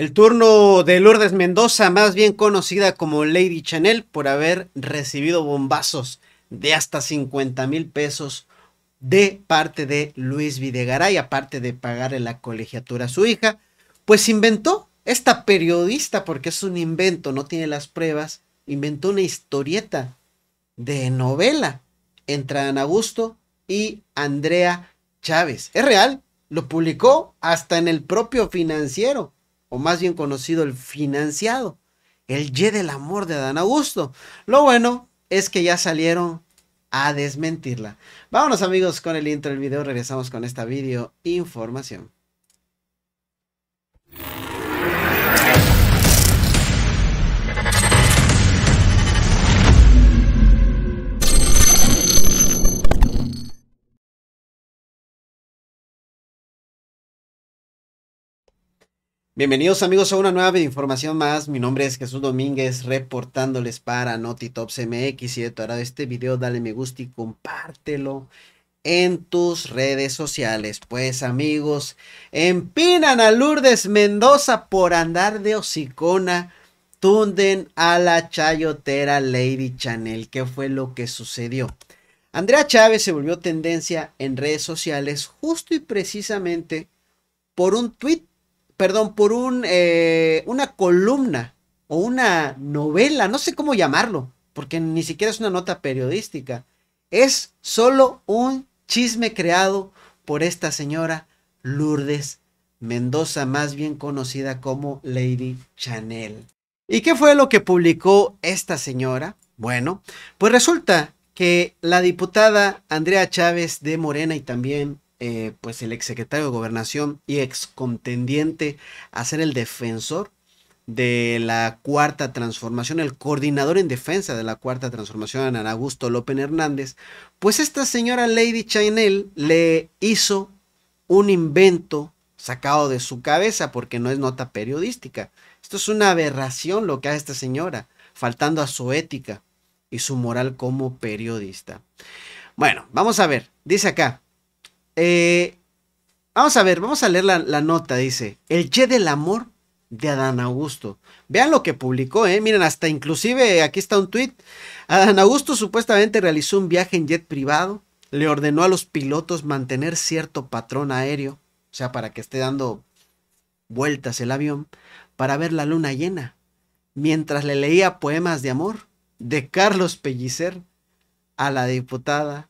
El turno de Lourdes Mendoza, más bien conocida como Lady Chanel, por haber recibido bombazos de hasta 50 mil pesos de parte de Luis Videgaray, aparte de pagarle la colegiatura a su hija, pues inventó esta periodista, porque es un invento, no tiene las pruebas, inventó una historieta de novela entre Ana Augusto y Andrea Chávez. Es real, lo publicó hasta en el propio financiero o más bien conocido el financiado, el Y del amor de Adán Augusto. Lo bueno es que ya salieron a desmentirla. Vámonos amigos con el intro del video, regresamos con esta video información. Bienvenidos amigos a una nueva información más. Mi nombre es Jesús Domínguez, reportándoles para NotiTops MX. Si te de este video, dale me gusta y compártelo en tus redes sociales. Pues amigos, empinan a Lourdes Mendoza por andar de hocicona. Tunden a la chayotera Lady Chanel. ¿Qué fue lo que sucedió? Andrea Chávez se volvió tendencia en redes sociales justo y precisamente por un tuit perdón, por un, eh, una columna o una novela, no sé cómo llamarlo, porque ni siquiera es una nota periodística. Es solo un chisme creado por esta señora Lourdes Mendoza, más bien conocida como Lady Chanel. ¿Y qué fue lo que publicó esta señora? Bueno, pues resulta que la diputada Andrea Chávez de Morena y también eh, pues el exsecretario de Gobernación y excontendiente a ser el defensor de la cuarta transformación, el coordinador en defensa de la cuarta transformación, Ana Augusto López Hernández, pues esta señora Lady Chainel le hizo un invento sacado de su cabeza porque no es nota periodística. Esto es una aberración lo que hace esta señora, faltando a su ética y su moral como periodista. Bueno, vamos a ver, dice acá, eh, vamos a ver, vamos a leer la, nota, dice. El jet del Amor de Adán Augusto. Vean lo que publicó, eh, Miren, hasta inclusive aquí está un tweet, Adán Augusto supuestamente realizó un viaje en jet privado. Le ordenó a los pilotos mantener cierto patrón aéreo, o sea, para que esté dando vueltas el avión, para ver la luna llena, mientras le leía poemas de amor de Carlos Pellicer a la diputada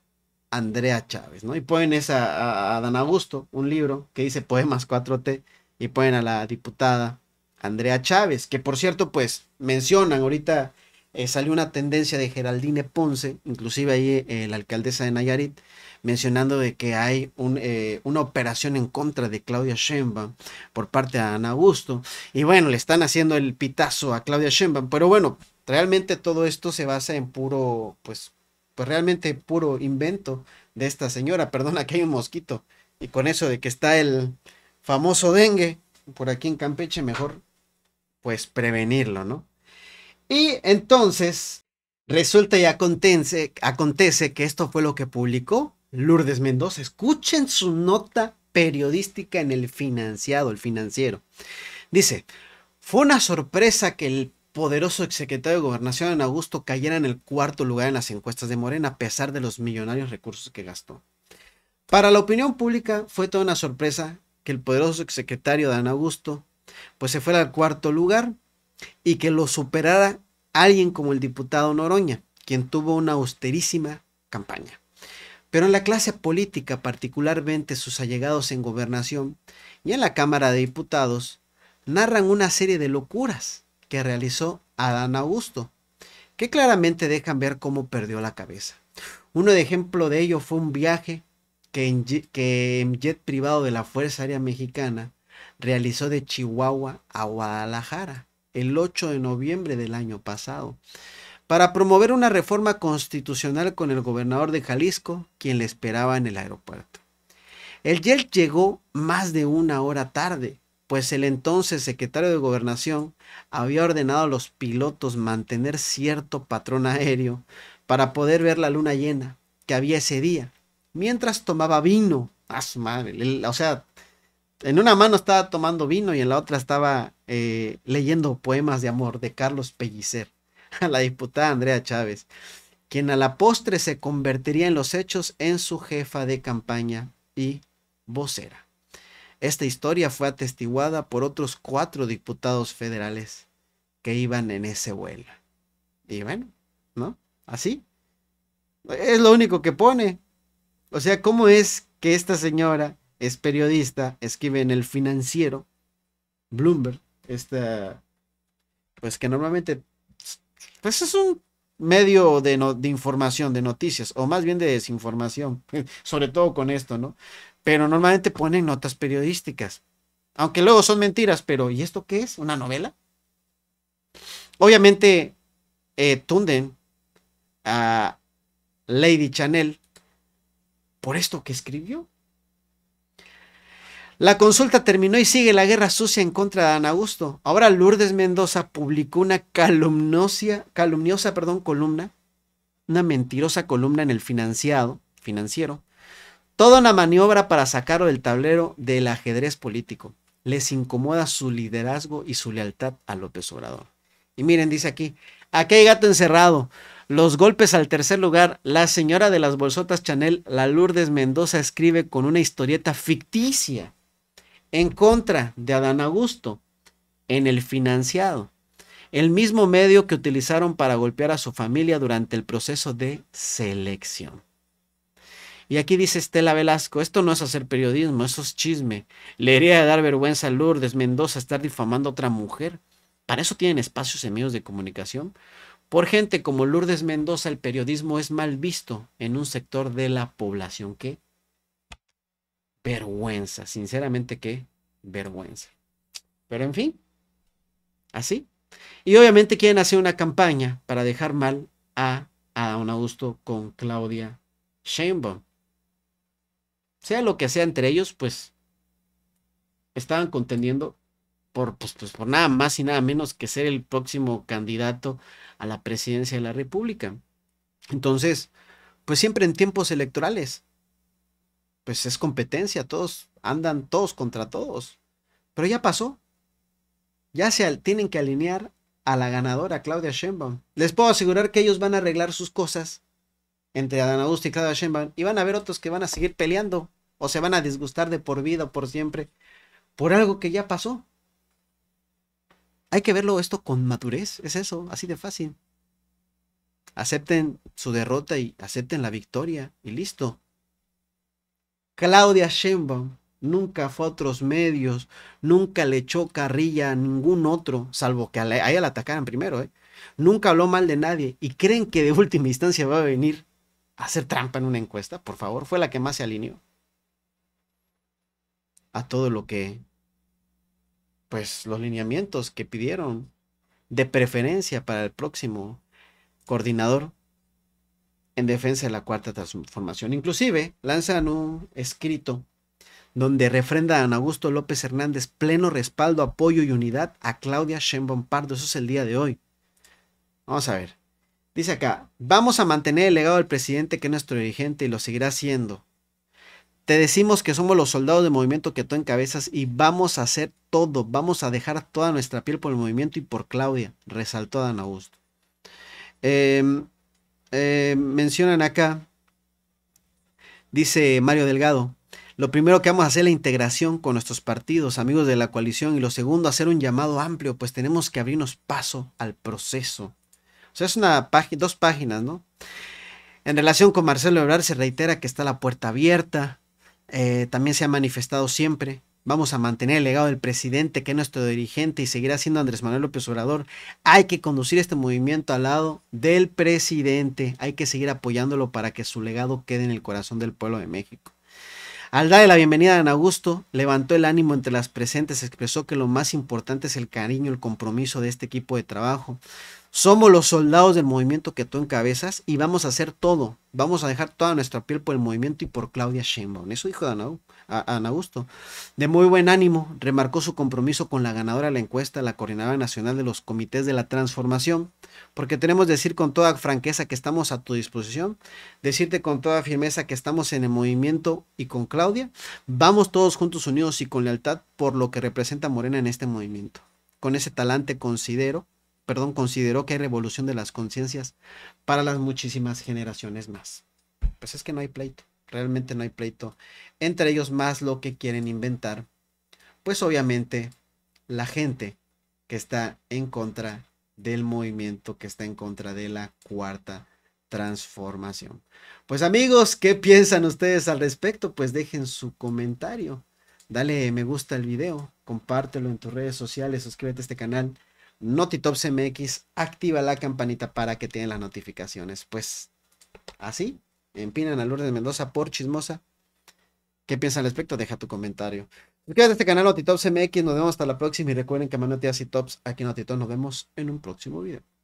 Andrea Chávez, ¿no? Y ponen esa, a, Dan Augusto, un libro que dice Poemas 4T, y ponen a la diputada Andrea Chávez, que por cierto, pues mencionan, ahorita eh, salió una tendencia de Geraldine Ponce, inclusive ahí eh, la alcaldesa de Nayarit, mencionando de que hay eh, una operación en contra de Claudia Sheinbaum por parte de Dan Augusto. Y bueno, le están haciendo el pitazo a Claudia Sheinbaum, pero bueno, realmente todo esto se basa en puro, pues, pues, realmente puro invento de esta señora. Perdona que hay un mosquito. Y con eso de que está el famoso dengue por aquí en Campeche, mejor pues prevenirlo, ¿no? Y entonces resulta y acontece que esto fue lo que publicó Lourdes Mendoza. Escuchen su nota periodística en el financiado, el financiero. Dice, fue una sorpresa que el poderoso exsecretario de Gobernación, Augusto, cayera en el cuarto lugar en las encuestas de Morena, a pesar de los millonarios recursos que gastó. Para la opinión pública fue toda una sorpresa que el poderoso exsecretario de Augusto pues se fuera al cuarto lugar y que lo superara alguien como el diputado Noroña, quien tuvo una austerísima campaña. Pero en la clase política, particularmente sus allegados en gobernación y en la Cámara de Diputados, narran una serie de locuras que realizó Adán Augusto, que claramente dejan ver cómo perdió la cabeza. Uno de ejemplo de ello fue un viaje que en, jet privado de la Fuerza Aérea Mexicana realizó de Chihuahua a Guadalajara el 8 de noviembre del año pasado, para promover una reforma constitucional con el gobernador de Jalisco, quien le esperaba en el aeropuerto. El jet llegó más de una hora tarde pues el entonces secretario de Gobernación había ordenado a los pilotos mantener cierto patrón aéreo para poder ver la luna llena que había ese día, mientras tomaba vino. ¡Ah, madre! O sea, en una mano estaba tomando vino y en la otra estaba eh, leyendo poemas de amor de Carlos Pellicer a la diputada Andrea Chávez, quien a la postre se convertiría en los hechos en su jefa de campaña y vocera. Esta historia fue atestiguada por otros cuatro diputados federales que iban en ese vuelo. Y bueno, ¿no? Así. Es lo único que pone. O sea, ¿cómo es que esta señora es periodista, escribe en el financiero, Bloomberg, esta, pues que normalmente, pues es un medio de, de información, de noticias, o más bien de desinformación, sobre todo con esto, ¿no? pero normalmente ponen notas periodísticas. Aunque luego son mentiras, pero ¿y esto qué es? ¿Una novela? Obviamente eh, tunden a Lady Chanel por esto que escribió. La consulta terminó y sigue la guerra sucia en contra de Ana Augusto. Ahora Lourdes Mendoza publicó una calumniosa perdón, columna, una mentirosa columna en el financiado, financiero, Toda una maniobra para sacarlo del tablero del ajedrez político. Les incomoda su liderazgo y su lealtad a López Obrador. Y miren, dice aquí, aquel gato encerrado. Los golpes al tercer lugar, la señora de las bolsotas Chanel, la Lourdes Mendoza, escribe con una historieta ficticia en contra de Adán Augusto, en el financiado, el mismo medio que utilizaron para golpear a su familia durante el proceso de selección. Y aquí dice Estela Velasco, esto no es hacer periodismo, eso es chisme. Le iría dar vergüenza a Lourdes Mendoza estar difamando a otra mujer. Para eso tienen espacios en medios de comunicación. Por gente como Lourdes Mendoza, el periodismo es mal visto en un sector de la población. ¿Qué? Vergüenza, sinceramente qué vergüenza. Pero en fin, así. Y obviamente quieren hacer una campaña para dejar mal a Don Augusto con Claudia Sheinbaum sea lo que sea entre ellos, pues estaban contendiendo por, pues, pues, por nada más y nada menos que ser el próximo candidato a la presidencia de la República. Entonces, pues siempre en tiempos electorales, pues es competencia, todos andan todos contra todos. Pero ya pasó. Ya se tienen que alinear a la ganadora Claudia Sheinbaum. Les puedo asegurar que ellos van a arreglar sus cosas entre Adán y Claudia Sheinbaum. Y van a haber otros que van a seguir peleando o se van a disgustar de por vida o por siempre por algo que ya pasó. Hay que verlo esto con madurez, es eso, así de fácil. Acepten su derrota y acepten la victoria y listo. Claudia Sheinbaum nunca fue a otros medios, nunca le echó carrilla a ningún otro, salvo que a, ella la atacaran primero, ¿eh? Nunca habló mal de nadie y creen que de última instancia va a venir hacer trampa en una encuesta, por favor, fue la que más se alineó a todo lo que, pues los lineamientos que pidieron de preferencia para el próximo coordinador en defensa de la cuarta transformación. Inclusive lanzan un escrito donde refrendan a Augusto López Hernández pleno respaldo, apoyo y unidad a Claudia Sheinbaum Pardo. Eso es el día de hoy. Vamos a ver. Dice acá, vamos a mantener el legado del presidente que es nuestro dirigente y lo seguirá siendo. Te decimos que somos los soldados de movimiento que tú cabezas, y vamos a hacer todo, vamos a dejar toda nuestra piel por el movimiento y por Claudia, resaltó Dan Augusto. Em, em, mencionan acá, dice Mario Delgado, lo primero que vamos a hacer es la integración con nuestros partidos, amigos de la coalición, y lo segundo, hacer un llamado amplio, pues tenemos que abrirnos paso al proceso. O sea, es una página, dos páginas, ¿no? En relación con Marcelo Ebrard se reitera que está la puerta abierta, eh, también se ha manifestado siempre. Vamos a mantener el legado del presidente, que es nuestro dirigente y seguirá siendo Andrés Manuel López Obrador. Hay que conducir este movimiento al lado del presidente. Hay que seguir apoyándolo para que su legado quede en el corazón del pueblo de México. Al darle la bienvenida a Ana Augusto, levantó el ánimo entre las presentes, expresó que lo más importante es el cariño, el compromiso de este equipo de trabajo. Somos los soldados del movimiento que tú encabezas y vamos a hacer todo. Vamos a dejar toda nuestra piel por el movimiento y por Claudia Sheinbaum. Eso dijo Ana, a, De muy buen ánimo, remarcó su compromiso con la ganadora de la encuesta, la Coordinadora Nacional de los Comités de la Transformación, porque tenemos que decir con toda franqueza que estamos a tu disposición, decirte con toda firmeza que estamos en el movimiento y con Claudia. Vamos todos juntos unidos y con lealtad por lo que representa Morena en este movimiento. Con ese talante considero perdón, consideró que hay revolución de las conciencias para las muchísimas generaciones más. Pues es que no hay pleito, realmente no hay pleito. Entre ellos más lo que quieren inventar, pues obviamente la gente que está en contra del movimiento, que está en contra de la cuarta transformación. Pues amigos, ¿qué piensan ustedes al respecto? Pues dejen su comentario. Dale me gusta al video, compártelo en tus redes sociales, suscríbete a este canal Notitops MX, activa la campanita para que tengan las notificaciones. Pues así, empinan a Lourdes Mendoza por chismosa. ¿Qué piensan al respecto? Deja tu comentario. Suscríbete pues, a este canal Notitops MX, nos vemos hasta la próxima y recuerden que te y Tops aquí en Notitops nos vemos en un próximo video.